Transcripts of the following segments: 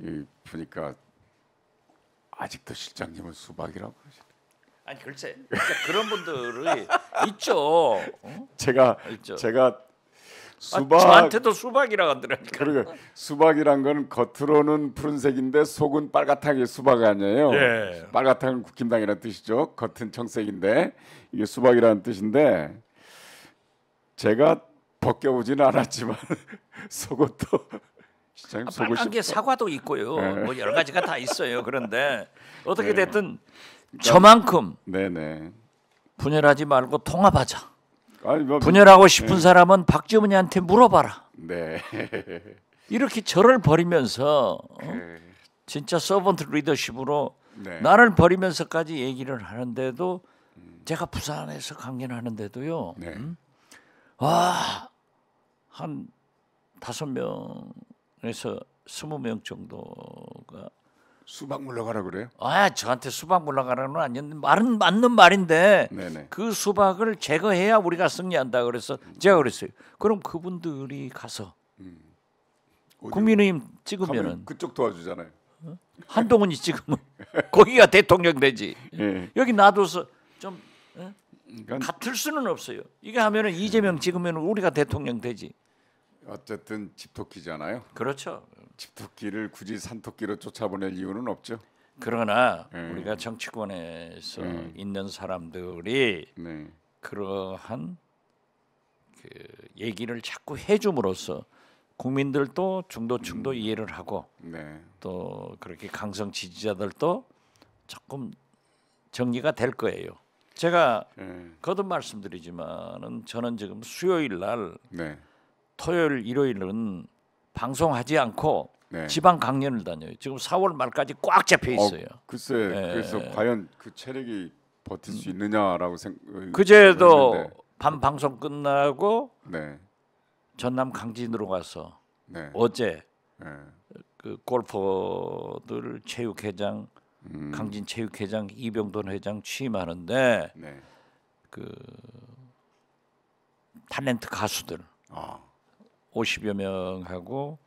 이 보니까 아직도 실장님은 수박이라고 하시네 아니 글쎄 그런 분들이 있죠. 어? 제가 있죠. 제가 아, 수박 아, 저한테도 수박이라고 하더라니까. 그러니 수박이란 건 겉으로는 푸른색인데 속은 빨갛게 수박 아니에요. 예. 빨갛다 국힘당이라는 뜻이죠. 겉은 청색인데 이게 수박이라는 뜻인데 제가 벗겨보지는 않았지만 속옷도 시장님 아, 빨간 게 사과도 있고요. 네. 뭐 여러 가지가 다 있어요. 그런데 어떻게 네. 됐든 그러니까 저만큼 네네. 분열하지 말고 통합하자. 아니, 뭐, 분열하고 그- 싶은 네. 사람은 박지원이한테 물어봐라. 네. 이렇게 저를 버리면서 어? 네. 진짜 서번트 리더십으로 네. 나를 버리면서까지 얘기를 하는데도 제가 부산에서 강연을 하는데도요. 네. 음? 와한 다섯 명 그래서 스무 명 정도가 수박 물러가라 그래요? 아 저한테 수박 물러가라는 아니었는데 말은 맞는 말인데 네네. 그 수박을 제거해야 우리가 승리한다 그래서 제가 그랬어요. 그럼 그분들이 가서 음. 국민의힘 찍으면은 그쪽 도와주잖아요. 어? 한동훈이 찍으면 거기가 대통령 되지. 네. 여기 놔둬서 좀 어? 그러니까... 같을 수는 없어요. 이게 하면은 이재명 음. 찍으면 우리가 대통령 되지. 어쨌든 집토끼잖아요. 그렇죠. 집토끼를 굳이 산토끼로 쫓아보낼 이유는 없죠. 그러나 네. 우리가 정치권에서 네. 있는 사람들이 네. 그러한 그 얘기를 자꾸 해줌으로써 국민들도 중도층도 음. 이해를 하고 네. 또 그렇게 강성 지지자들도 조금 정리가 될 거예요. 제가 네. 거듭 말씀드리지만은 저는 지금 수요일 날 네. 토요일 일요일은 방송하지 않고 네. 지방 강연을 다녀요. 지금 4월 말까지 꽉 잡혀 어, 있어요. 어, 글쎄 예. 그래서 과연 그 체력이 버틸 수 음. 있느냐라고 생각. 어, 그제도 밤 방송 끝나고 네. 전남 강진으로 가서 네. 어제 네. 그 골퍼들 체육회장 음. 강진 체육회장 이병돈 회장 취임하는데 네. 그 탤런트 가수들. 아. 50여 명하고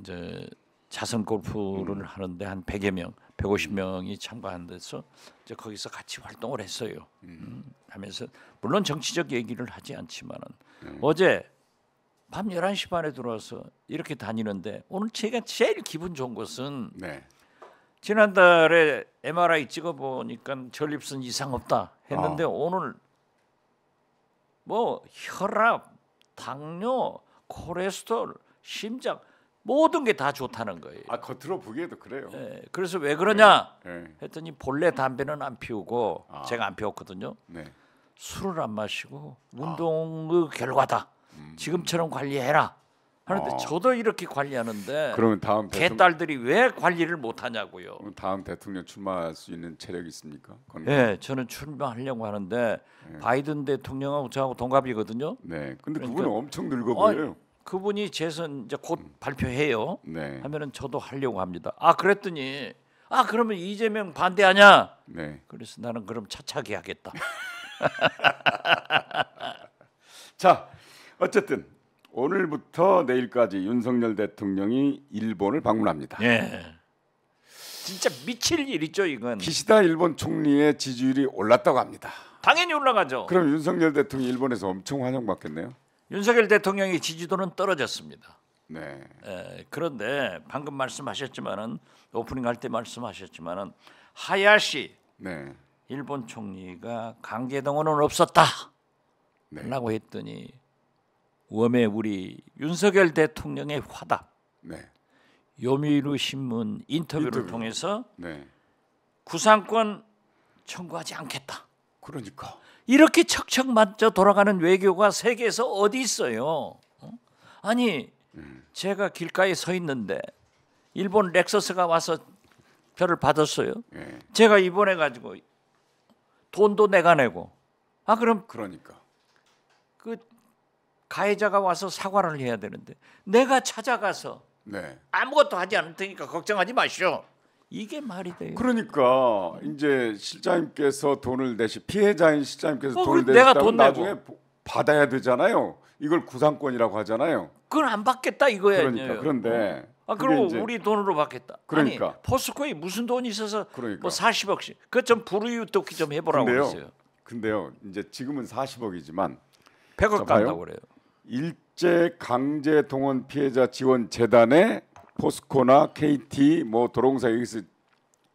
이제 자선 골프를 음. 하는데 한 100여 명, 150명이 참가한 데서 이제 거기서 같이 활동을 했어요. 음. 음. 하면서 물론 정치적 얘기를 하지 않지만은 음. 어제 밤 11시 반에 들어와서 이렇게 다니는데 오늘 제가 제일 기분 좋은 것은 네. 지난달에 MRI 찍어 보니까 전립선 이상 없다 했는데 어. 오늘 뭐 혈압 당뇨, 콜레스테롤, 심장 모든 게 다 좋다는 거예요. 아 겉으로 보기에도 그래요. 네, 그래서 왜 그러냐 네, 네. 했더니 본래 담배는 안 피우고 아. 제가 안 피웠거든요. 네. 술을 안 마시고 아. 운동의 아. 결과다. 음. 지금처럼 관리해라. 하는데 어. 저도 이렇게 관리하는데 그러면 다음 대통 개딸들이 왜 관리를 못 하냐고요. 다음 대통령 출마할 수 있는 체력이 있습니까? 건 네, 예, 저는 출마하려고 하는데 네. 바이든 대통령하고 저하고 동갑이거든요. 네. 근데 그러니까, 엄청 늙어 보여요. 어, 그분이 재선 이제 곧 음. 발표해요. 네. 하면은 저도 하려고 합니다. 아, 그랬더니 아, 그러면 이재명 반대하냐? 네. 그래서 나는 그럼 차차게 하겠다. 자, 어쨌든 오늘부터 내일까지 윤석열 대통령이 일본을 방문합니다. 예. 진짜 미칠 일이죠 이건. 기시다 일본 총리의 지지율이 올랐다고 합니다. 당연히 올라가죠. 그럼 윤석열 대통령 일본에서 엄청 환영받겠네요. 윤석열 대통령의 지지도는 떨어졌습니다. 네. 에, 예, 그런데 방금 말씀하셨지만은 오프닝 할 때 말씀하셨지만은 하야시 네. 일본 총리가 강제동원은 없었다라고 네. 했더니 웜의 우리 윤석열 대통령의 화답. 네. 요미우 신문 인터뷰를 인터뷰. 통해서 네. 구상권 청구하지 않겠다. 그러니까 이렇게 척척 맞춰 돌아가는 외교가 세계에서 어디 있어요? 어? 아니 음. 제가 길가에 서 있는데 일본 렉서스가 와서 별을 받았어요. 예. 제가 입원해 가지고 돈도 내가 내고 아 그럼 그러니까 그 가해자가 와서 사과를 해야 되는데 내가 찾아가서 네. 아무것도 하지 않을 테니까 걱정하지 마시오. 이게 말이 돼요. 그러니까 이제 실장님께서 돈을 내시 피해자인 실장님께서 어, 돈을 내가 돈 나중에 내 받아야 되잖아요. 이걸 구상권이라고 하잖아요. 그건 안 받겠다 이거예요. 그러니까 그런데 어? 아 그리고 우리 돈으로 받겠다. 그러니까 아니, 포스코에 무슨 돈이 있어서 뭐 그러니까. 뭐 40억씩 그좀불우이웃 돕기 좀 해보라고 근데요, 했어요. 근데요 이제 지금은 40억이지만 100억 간다고 그래요. 일제 강제 동원 피해자 지원 재단에 포스코나 KT 뭐 도롱사 여기서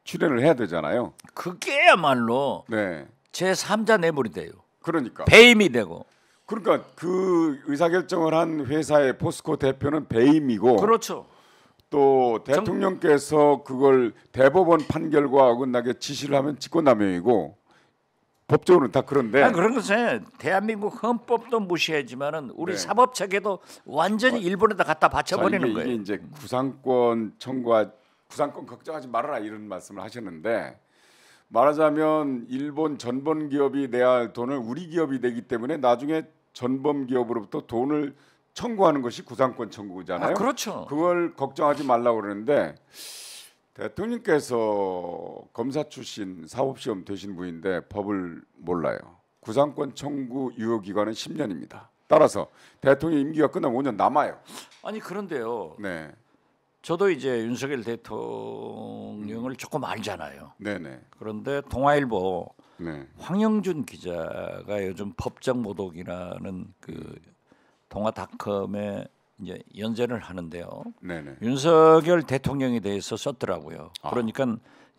출연을 해야 되잖아요. 그게야말로 네. 제 3자 내물이 돼요. 그러니까 배임이 되고. 그러니까 그 의사결정을 한 회사의 포스코 대표는 배임이고. 그렇죠. 또 대통령께서 그걸 대법원 판결과 어긋나게 지시를 하면 직권남용이고 법적으로는 다 그런데. 아 그런 것은 대한민국 헌법도 무시하지만은 우리 네. 사법 체계도 완전히 일본에다 갖다 바쳐버리는 거예요. 이게 이제 구상권 청구와 구상권 걱정하지 말아라 이런 말씀을 하셨는데 말하자면 일본 전범 기업이 내야 할 돈을 우리 기업이 내기 때문에 나중에 전범 기업으로부터 돈을 청구하는 것이 구상권 청구잖아요. 아, 그렇죠. 그걸 걱정하지 말라고 그러는데 대통령께서 검사 출신 사법시험 되신 분인데 법을 몰라요. 구상권 청구 유효 기간은 10년입니다. 따라서 대통령 임기가 끝나면 5년 남아요. 아니 그런데요. 네. 저도 이제 윤석열 대통령을 음. 조금 알잖아요. 네네. 네. 그런데 동아일보 네. 황영준 기자가 요즘 법정 모독이라는 그 동아닷컴에 이제 연재를 하는데요. 네네. 윤석열 대통령에 대해서 썼더라고요. 아. 그러니까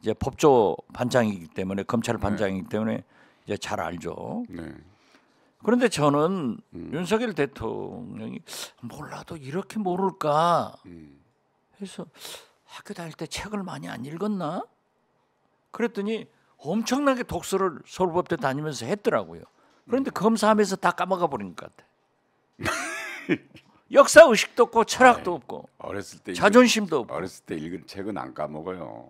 이제 법조 반장이기 때문에 검찰 네. 반장이기 네. 때문에 이제 잘 알죠. 네. 그런데 저는 음. 윤석열 대통령이 몰라도 이렇게 모를까 음. 해서 학교 다닐 때 책을 많이 안 읽었나? 그랬더니 엄청나게 독서를 서울법대 다니면서 했더라고요. 그런데 음. 검사하면서 다 까먹어 버린 것 같아. 역사 의식도 없고 철학도 아이, 네. 없고 어렸을 때 자존심도 읽은, 없고 어렸을 때 읽은 책은 안 까먹어요.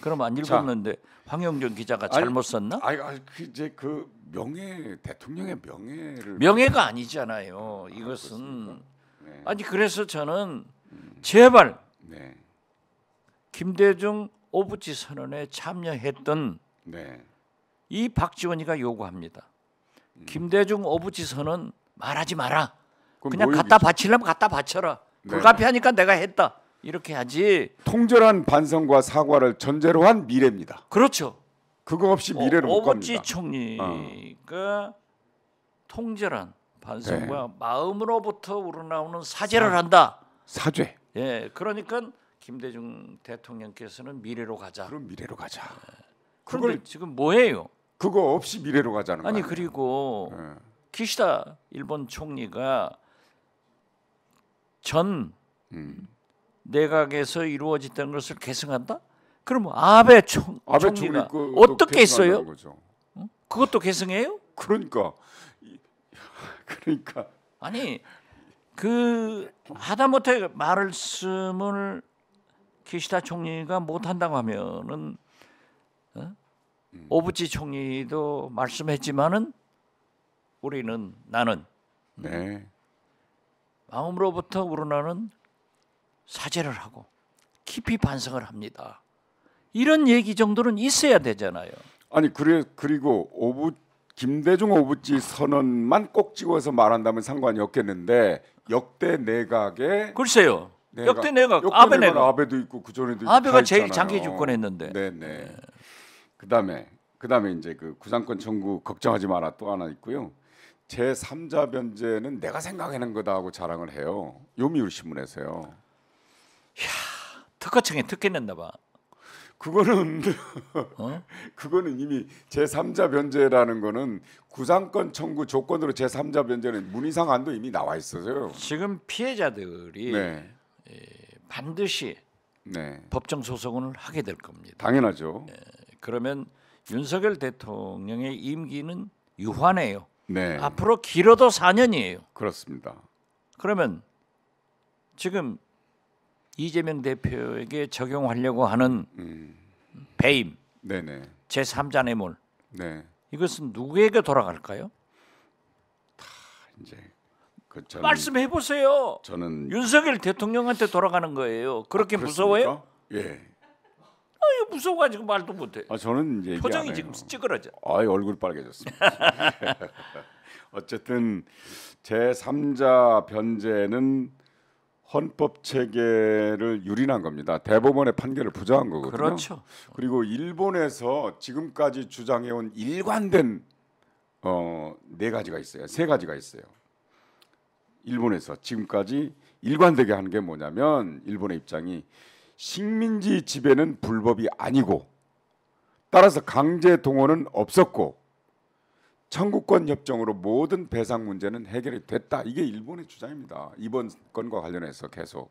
그럼 안 읽었는데 자, 황영준 기자가 아니, 잘못 썼나? 아니, 아니 그 이제 그 명예 대통령의 명예를 명예가 아니잖아요. 이것은 네. 아니 그래서 저는 제발 네. 김대중 오부지 선언에 참여했던 네. 이 박지원이가 요구합니다. 음. 김대중 오부지 선언 말하지 마라. 그냥 갖다 바치려면 갖다 바쳐라. 네. 불가피하니까 내가 했다. 이렇게 하지. 통절한 반성과 사과를 전제로 한 미래입니다. 그렇죠. 그거 없이 어, 미래를 어, 못 갑니다. 오버지 총리가 어. 통절한 반성과 네. 마음으로부터 우러나오는 사죄를 사, 한다. 사죄. 예, 그러니까 김대중 대통령께서는 미래로 가자. 그럼 미래로 가자. 예. 그걸 지금 뭐예요? 그거 없이 미래로 가자는 거예요. 아니 그리고 네. 키시다 일본 총리가 전 음. 내각에서 이루어졌던 것을 계승한다? 그러 아베 총 아베 총리가 그, 그 어떻게 했어요? 어? 그것도 계승해요? 그러니까 그러니까 아니 그 하다못해 말을씀을 기시다 총리가 못한다고 하면은 어? 음. 오부치 총리도 말씀했지만은 우리는 나는 네. 마음으로부터 우러나는 사죄를 하고 깊이 반성을 합니다. 이런 얘기 정도는 있어야 되잖아요. 아니 그래 그리고 오부 김대중 오부지 선언만 꼭 찍어서 말한다면 상관이 없겠는데 역대 내각에 글쎄요. 내각, 역대 내각 역대 아베 내각 아베도 있고 그 전에도 아베가 제일 장기 집권했는데. 네네. 네. 그다음에 그다음에 이제 그 구상권 청구 걱정하지 마라 또 하나 있고요. 제 3자 변제는 내가 생각하는 거다 하고 자랑을 해요. 요미울 신문에서요. 야, 특허청에 특혜 냈나 봐. 그거는 어? 그거는 이미 제3자 변제라는 거는 구상권 청구 조건으로 제3자 변제는 문의 상안도 이미 나와 있어요 지금 피해자들이 네. 예, 반드시 네. 법정 소송을 하게 될 겁니다. 당연하죠. 예, 그러면 윤석열 대통령의 임기는 유한해요. 네. 앞으로 길어도 4년이에요. 그렇습니다. 그러면 지금 이재명 대표에게 적용하려고 하는 음. 배임, 네네. 제3자 뇌물, 네. 이것은 누구에게 돌아갈까요? 다 이제 그 저는, 말씀해 보세요. 저는 윤석열 대통령한테 돌아가는 거예요. 그렇게 아, 무서워요? 예. 아유 무서워가지고 말도 못해. 아 저는 이제 표정이 지금 찌그러져. 아이 얼굴 빨개졌습니다. 어쨌든 제 3자 변제는 헌법 체계를 유린한 겁니다. 대법원의 판결을 부정한 거거든요. 그렇죠. 그리고 일본에서 지금까지 주장해온 일관된 어네 가지가 있어요. 세 가지가 있어요. 일본에서 지금까지 일관되게 하게 뭐냐면 일본의 입장이 식민지 지배는 불법이 아니고 따라서 강제 동원은 없었고 청구권 협정으로 모든 배상 문제는 해결이 됐다. 이게 일본의 주장입니다. 이번 건과 관련해서 계속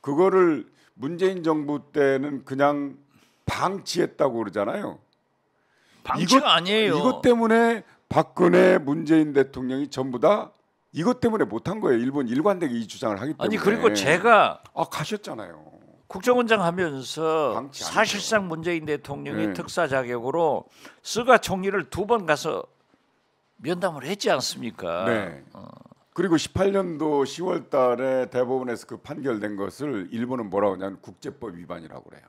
그거를 문재인 정부 때는 그냥 방치했다고 그러잖아요. 방치가 이것, 아니에요. 이것 때문에 박근혜 문재인 대통령이 전부 다 이것 때문에 못한 거예요. 일본 일관되게 이 주장을 하기 때문에. 아니 그리고 제가 아 가셨잖아요. 국정원장 하면서 사실상 문재인 대통령이 네. 특사 자격으로 스가 총리를 두 번 가서 면담을 했지 않습니까? 네. 어. 그리고 18년도 10월 달에 대법원에서 그 판결된 것을 일본은 뭐라고 하냐면 국제법 위반이라고 그래요.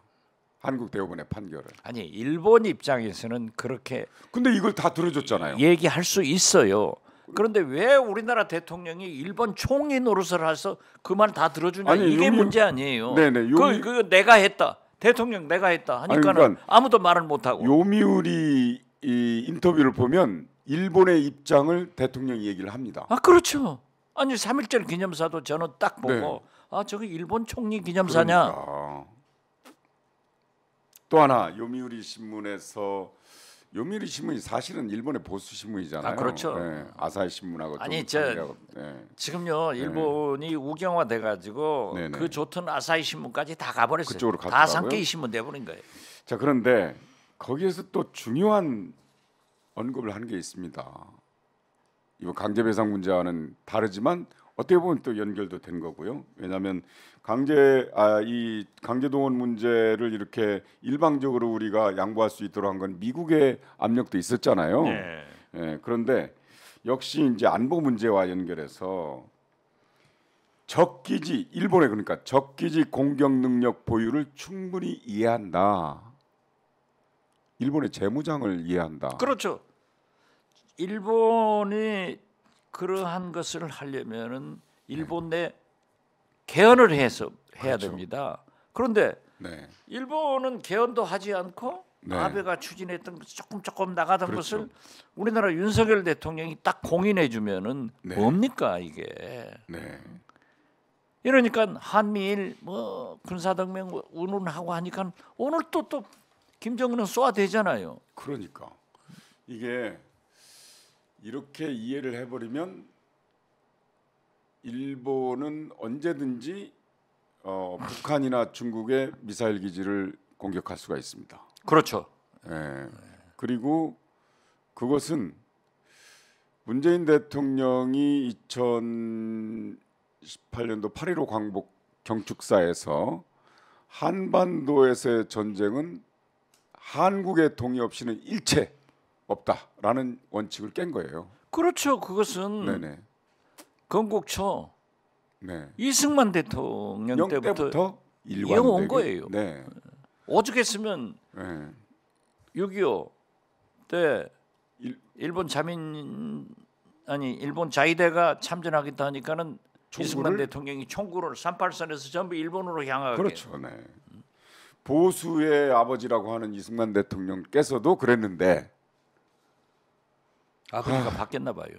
한국 대법원의 판결을. 아니, 일본 입장에서는 그렇게 근데 이걸 다 들어줬잖아요. 얘기할 수 있어요. 그런데 왜 우리나라 대통령이 일본 총리 노릇을 해서 그말다 들어주냐 아니, 이게 용 문제 아니에요. 네네. 그, 그 내가 했다. 대통령 내가 했다 하니까는 아 그러니까 아무도 말을 못 하고. 요미우리 이 인터뷰를 보면 일본의 입장을 대통령이 얘기를 합니다. 아 그렇죠. 아니 3.1절 기념사도 저는 딱 네. 보고 네. 아 저기 일본 총리 기념사냐. 그러니까. 또 하나 요미우리 신문에서 요미우리 신문이 사실은 일본의 보수 신문이잖아요. 아, 그렇죠. 네, 아사히 신문하고 아니 저 네. 지금요 네. 일본이 네. 우경화돼 가지고 그 좋던 아사히 신문까지 다 가버렸어요. 그쪽으로 다 상케이 신문 돼버린 거예요. 자 그런데 거기에서 또 중요한 언급을 하는 게 있습니다. 이거 강제배상 문제와는 다르지만 어떻게 보면 또 연결도 된 거고요. 왜냐하면 강제 아, 이 강제 동원 문제를 이렇게 일방적으로 우리가 양보할 수 있도록 한 건 미국의 압력도 있었잖아요. 네. 예, 그런데 역시 이제 안보 문제와 연결해서 적기지 일본에 그러니까 적기지 공격 능력 보유를 충분히 이해한다. 일본의 재무장을 이해한다. 그렇죠. 일본이 그러한 것을 하려면은 네. 일본 내 개헌을 해서 해야 그렇죠. 됩니다. 그런데 네. 일본은 개헌도 하지 않고 네. 아베가 추진했던 조금 조금 나가던 그렇죠. 것을 우리나라 윤석열 대통령이 딱 공인해 주면은 네. 뭡니까 이게? 네. 이러니까 한미일 뭐 군사동맹 운운하고 하니까 오늘 또 또 김정은은 쏘아대잖아요. 그러니까 이게 이렇게 이해를 해버리면 일본은 언제든지 어, 북한이나 중국의 미사일 기지를 공격할 수가 있습니다. 그렇죠. 예. 그리고 그것은 문재인 대통령이 2018년도 8.15 광복 경축사에서 한반도에서의 전쟁은 한국의 동의 없이는 일체 없다라는 원칙을 깬 거예요. 그렇죠. 그것은 네네. 건국초 네. 이승만 대통령 때부터 이어온 거예요. 네. 오죽했으면 네. 6.25때 일, 본 자민 아니 일본 자위대가 참전하겠다 하니까는 총구를? 이승만 대통령이 총구를 38선에서 전부 일본으로 향하게 그렇죠. 네. 보수의 아버지라고 하는 이승만 대통령께서도 그랬는데 아버지가 그러니까 바뀌었나 봐요.